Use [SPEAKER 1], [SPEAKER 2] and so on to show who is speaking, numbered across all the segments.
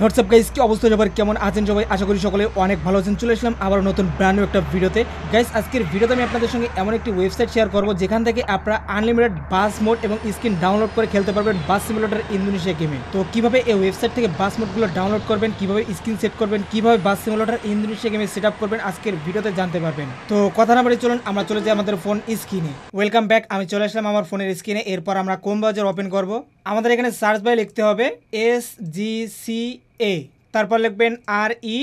[SPEAKER 1] WhatsApp guys কি অবস্থা সবার কেমন আছেন সবাই আশা করি সকলে অনেক ভালো আছেন চলে আসলাম আবার নতুন ব্র্যান্ড একটা ভিডিওতে গাইস আজকের ভিডিওতে আমি আপনাদের সঙ্গে এমন একটি ওয়েবসাইট শেয়ার করবো যেখান থেকে আপনারা আনলিমিটেড বাস মোড এবং স্ক্রিন ডাউনলোড করে খেলতে পারবেন বাস সিমুলেটার ইন্দোনেশিয়া গেমে তো কীভাবে এই ওয়েবসাইট থেকে বাস মোডগুলো ডাউনলোড করবেন কীভাবে স্ক্রিন সেট করবেন কীভাবে বাস সিমুলেটার ইন্দোনেশিয়া গেমে সেট আপ করবেন আজকের ভিডিওতে জানতে পারবেন তো কথা না বলে চলুন আমরা চলে যাই আমাদের ফোন স্ক্রিনে ওয়েলকাম ব্যাক আমি চলে আসলাম আমার ফোনের স্ক্রিনে এরপর আমরা কোম বাজার ওপেন করব আমাদের এখানে সার্চ বাই লিখতে হবে এস জি সি এ তারপর লিখবেন আর ই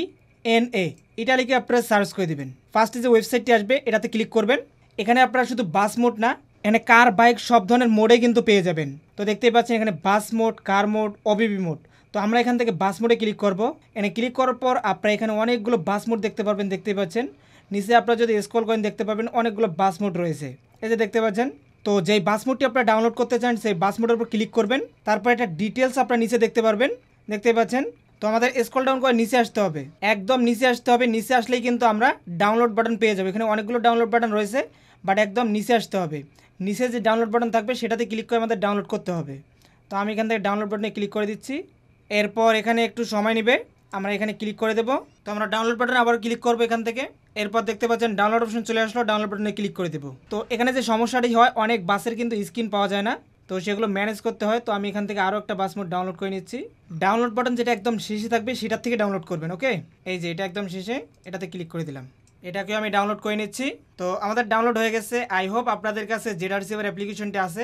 [SPEAKER 1] এন এ এটা লিখে আপনারা সার্চ করে দেবেন ফার্স্টে যে ওয়েবসাইটটি আসবে এটাতে ক্লিক করবেন এখানে আপনারা শুধু বাস মোড না এখানে কার বাইক সব ধরনের মোডে কিন্তু পেয়ে যাবেন তো দেখতেই পাচ্ছেন এখানে বাস মোড কার মোড অবিবি মোড তো আমরা এখান থেকে বাস মোডে ক্লিক করব এখানে ক্লিক করার পর আপনারা এখানে অনেকগুলো বাস মোড দেখতে পারবেন দেখতে পাচ্ছেন নিচে আপনারা যদি স্কল করেন দেখতে পাবেন অনেকগুলো বাস মোড রয়েছে এই যে দেখতে পাচ্ছেন তো যেই বাস মোডটি আপনারা ডাউনলোড করতে চান সেই বাস মোডের উপর ক্লিক করবেন তারপর এটা ডিটেলস আপনারা নিচে দেখতে পারবেন দেখতে পাচ্ছেন তো আমাদের স্কল ডাউন করে নিচে আসতে হবে একদম নিচে আসতে হবে নিচে আসলেই কিন্তু আমরা ডাউনলোড বাটন পেয়ে যাবো এখানে অনেকগুলো ডাউনলোড বাটন রয়েছে বাট একদম নিচে আসতে হবে নিচে যে ডাউনলোড বাটন থাকবে সেটাতে ক্লিক করে আমাদের ডাউনলোড করতে হবে তো আমি এখান থেকে ডাউনলোড বাটনে ক্লিক করে দিচ্ছি এরপর এখানে একটু সময় নেবে আমরা এখানে ক্লিক করে দেবো তো আমরা ডাউনলোড বাটনে আবার ক্লিক করবো এখান থেকে এরপর দেখতে পাচ্ছেন ডাউনলোড অপশন চলে আসলো ডাউনলোড বাটনে ক্লিক করে দেবো তো এখানে যে সমস্যাটি হয় অনেক বাসের কিন্তু স্ক্রিন পাওয়া যায় না তো সেগুলো ম্যানেজ করতে হয় তো আমি এখান থেকে আরও একটা বাসমোড ডাউনলোড করে নিচ্ছি ডাউনলোড বাটন যেটা একদম শেষে থাকবে সেটার থেকে ডাউনলোড করবেন ওকে এই যে এটা একদম শেষে এটাতে ক্লিক করে দিলাম এটাকেও আমি ডাউনলোড করে নিচ্ছি তো আমাদের ডাউনলোড হয়ে গেছে আই হোপ আপনাদের কাছে জেডার সিভার অ্যাপ্লিকেশনটি আছে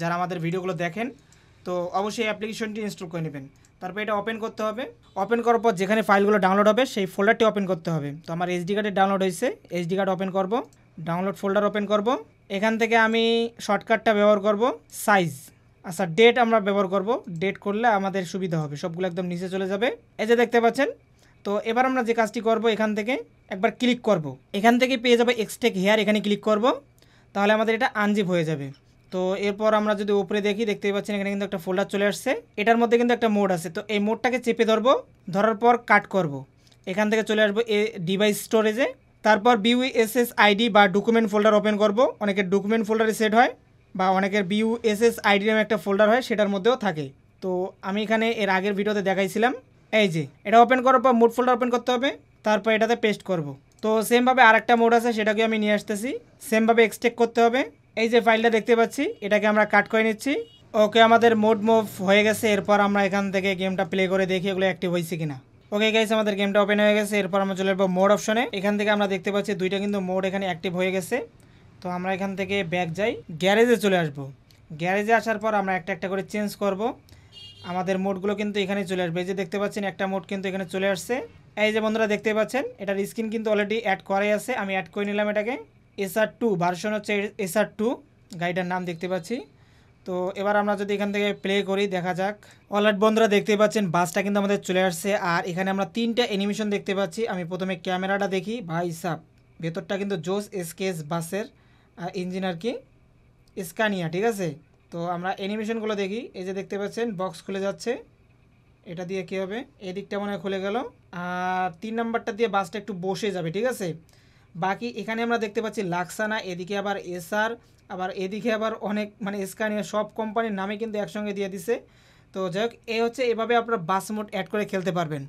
[SPEAKER 1] যারা আমাদের ভিডিওগুলো দেখেন তো অবশ্যই অ্যাপ্লিকেশনটি ইনস্টল করে নেবেন তারপর এটা ওপেন করতে হবে ওপেন করার পর যেখানে ফাইলগুলো ডাউনলোড হবে সেই ফোল্ডারটি ওপেন করতে হবে তো আমার এইচডি কার্ডে ডাউনলোড হয়েছে এইচডি কার্ড ওপেন করব ডাউনলোড ফোল্ডার ওপেন করব এখান থেকে আমি শর্টকাটটা ব্যবহার করব সাইজ আচ্ছা ডেট আমরা ব্যবহার করব ডেট করলে আমাদের সুবিধা হবে সবগুলো একদম নিচে চলে যাবে এই যে দেখতে পাচ্ছেন তো এবার আমরা যে কাজটি করব এখান থেকে একবার ক্লিক করব। এখান থেকে পেয়ে যাবে এক্সটেক হেয়ার এখানে ক্লিক করব। তাহলে আমাদের এটা আনজিপ হয়ে যাবে তো এরপর আমরা যদি ওপরে দেখি দেখতে পাচ্ছেন এখানে কিন্তু একটা ফোল্ডার চলে আসছে এটার মধ্যে কিন্তু একটা মোড আছে তো এই মোডটাকে চেপে ধরবো ধরার পর কাট করব। এখান থেকে চলে আসবো এ ডিভাইস স্টোরেজে তারপর বিউএসএস আইডি বা ডকুমেন্ট ফোল্ডার ওপেন করব অনেকের ডকুমেন্ট ফোল্ডারে সেট হয় বা অনেকের বিউএসএস আইডি নামে একটা ফোল্ডার হয় সেটার মধ্যেও থাকে তো আমি এখানে এর আগের ভিডিওতে দেখাইছিলাম এই যে এটা ওপেন করার পর মুড ফোল্ডার ওপেন করতে হবে তারপর এটাতে পেস্ট করব তো সেমভাবে আরেকটা মোড আছে সেটাকে আমি নিয়ে আসতেছি সেমভাবে এক্সটেক করতে হবে এই যে ফাইলটা দেখতে পাচ্ছি এটাকে আমরা কাট করে নিচ্ছি ওকে আমাদের মোড মুভ হয়ে গেছে এরপর আমরা এখান থেকে গেমটা প্লে করে দেখি এগুলো অ্যাক্টিভ হয়েছে কিনা ওকে গাইস আমাদের গেমটা ওপেন হয়ে গেছে এরপর আমরা চলে আসবো মোড অপশনে এখান থেকে আমরা দেখতে পাচ্ছি দুইটা কিন্তু মোড এখানে অ্যাক্টিভ হয়ে গেছে তো আমরা এখান থেকে ব্যাক যাই গ্যারেজে চলে আসব গ্যারেজে আসার পর আমরা একটা একটা করে চেঞ্জ করব আমাদের মোডগুলো কিন্তু এখানে চলে আসবে এই যে দেখতে পাচ্ছেন একটা মোড কিন্তু এখানে চলে আসছে এই যে বন্ধুরা দেখতে পাচ্ছেন এটার স্ক্রিন কিন্তু অলরেডি অ্যাড করাই আছে আমি অ্যাড করে নিলাম এটাকে এসআর টু ভার্সন হচ্ছে এসআর টু গাড়িটার নাম দেখতে পাচ্ছি তো এবার আমরা যদি এখান থেকে প্লে করি দেখা যাক অলরাইট বন্ধুরা দেখতে পাচ্ছেন বাসটা কিন্তু আমাদের চলে আসছে আর এখানে আমরা তিনটা অ্যানিমেশন দেখতে পাচ্ছি আমি প্রথমে ক্যামেরাটা দেখি ভাই সাপ ভেতরটা কিন্তু জোস এসকেস বাসের ইঞ্জিন আর কি স্কানিয়া ঠিক আছে তো আমরা অ্যানিমেশনগুলো দেখি এই যে দেখতে পাচ্ছেন বক্স খুলে যাচ্ছে এটা দিয়ে কী হবে এদিকটা মনে হয় খুলে গেল আর তিন নাম্বারটা দিয়ে বাসটা একটু বসে যাবে ঠিক আছে বাকি এখানে আমরা দেখতে পাচ্ছি লাক্সানা এদিকে আবার এসআর আবার এদিকে আবার অনেক মানে স্কানিয়া সব কোম্পানির নামে কিন্তু একসঙ্গে দিয়ে দিছে তো যাই হোক এ হচ্ছে এভাবে আপনারা বাস মোড অ্যাড করে খেলতে পারবেন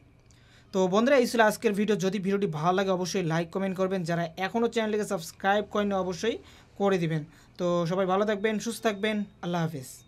[SPEAKER 1] তো বন্ধুরা এই ছিল আজকের ভিডিও যদি ভিডিওটি ভালো লাগে অবশ্যই লাইক কমেন্ট করবেন যারা এখনও চ্যানেলটিকে সাবস্ক্রাইব করেন অবশ্যই করে দিবেন তো সবাই ভালো থাকবেন সুস্থ থাকবেন আল্লাহ হাফিজ